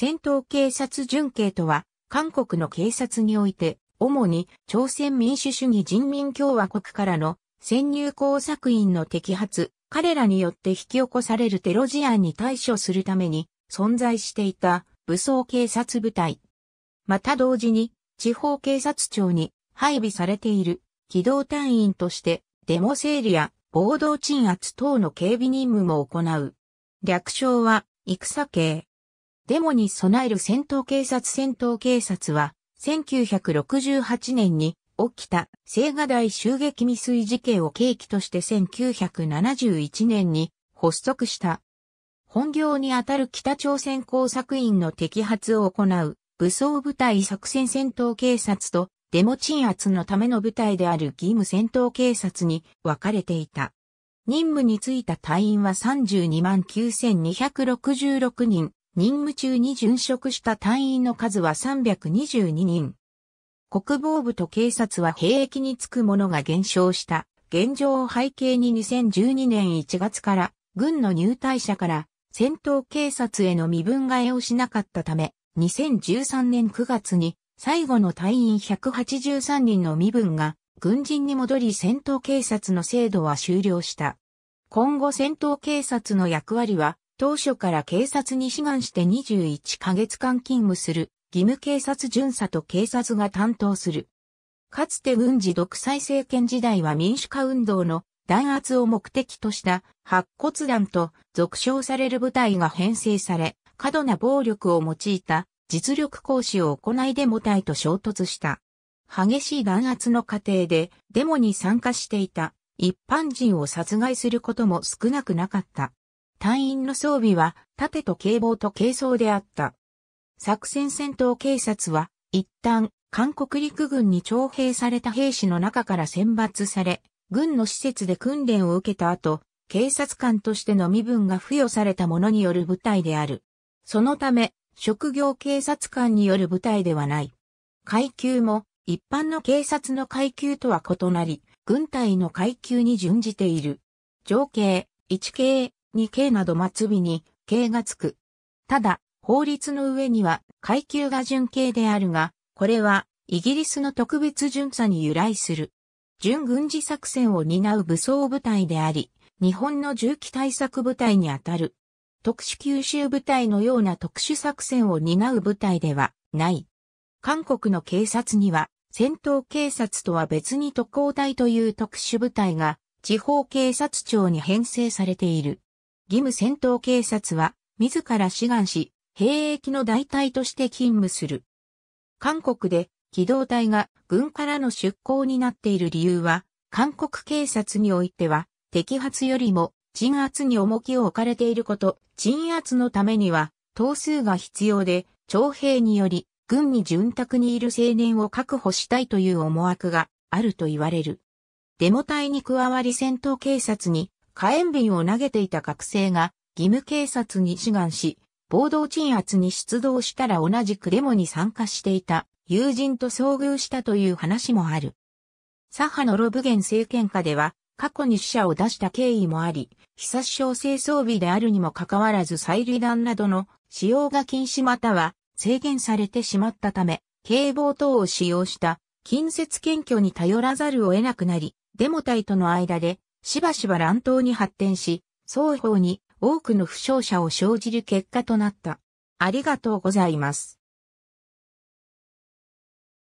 戦闘警察準警とは、韓国の警察において、主に朝鮮民主主義人民共和国からの潜入工作員の摘発、彼らによって引き起こされるテロ事案に対処するために存在していた武装警察部隊。また同時に地方警察庁に配備されている機動隊員としてデモ整理や暴動鎮圧等の警備任務も行う。略称は戦警。デモに備える戦闘警察戦闘警察は、1968年に起きた青瓦台襲撃未遂事件を契機として1971年に発足した。本業にあたる北朝鮮工作員の摘発を行う武装部隊作戦戦闘警察とデモ鎮圧のための部隊である義務戦闘警察に分かれていた。任務に就いた隊員は32万9266人、任務中に殉職した隊員の数は322人。国防部と警察は兵役につく者が減少した現状を背景に2012年1月から軍の入隊者から戦闘警察への身分替えをしなかったため、2013年9月に最後の隊員183人の身分が軍人に戻り戦闘警察の制度は終了した。今後戦闘警察の役割は当初から警察に志願して21ヶ月間勤務する義務警察巡査と警察が担当する。かつて軍事独裁政権時代は民主化運動の弾圧を目的とした白骨弾と俗称される部隊が編成され、過度な暴力を用いた実力行使を行いデモ隊と衝突した。激しい弾圧の過程でデモに参加していた一般人を殺害することも少なくなかった。隊員の装備は盾と警棒と軽装であった。作戦戦闘警察は一旦韓国陸軍に徴兵された兵士の中から選抜され、軍の施設で訓練を受けた後、警察官としての身分が付与された者による部隊である。そのため、職業警察官による部隊ではない。階級も一般の警察の階級とは異なり、軍隊の階級に準じている。上級、一系、に刑など末尾に刑がつく。ただ、法律の上には階級が準刑であるが、これはイギリスの特別巡査に由来する。準軍事作戦を担う武装部隊であり、日本の銃器対策部隊にあたる。特殊吸収部隊のような特殊作戦を担う部隊ではない。韓国の警察には戦闘警察とは別に特攻隊という特殊部隊が地方警察庁に編成されている。義務戦闘警察は、自ら志願し、兵役の代替として勤務する。韓国で、機動隊が軍からの出向になっている理由は、韓国警察においては、摘発よりも鎮圧に重きを置かれていること、鎮圧のためには、頭数が必要で、徴兵により、軍に潤沢にいる青年を確保したいという思惑があると言われる。デモ隊に加わり戦闘警察に火炎瓶を投げていた学生が義務警察に志願し、暴動鎮圧に出動したら同じくデモに参加していた友人と遭遇したという話もある。左派のロブゲン政権下では過去に死者を出した経緯もあり、被殺傷性装備であるにもかかわらず催涙弾などの使用が禁止または制限されてしまったため、警棒等を使用した近接検挙に頼らざるを得なくなり、デモ隊との間でしばしば乱闘に発展し、双方に多くの負傷者を生じる結果となった。ありがとうございます。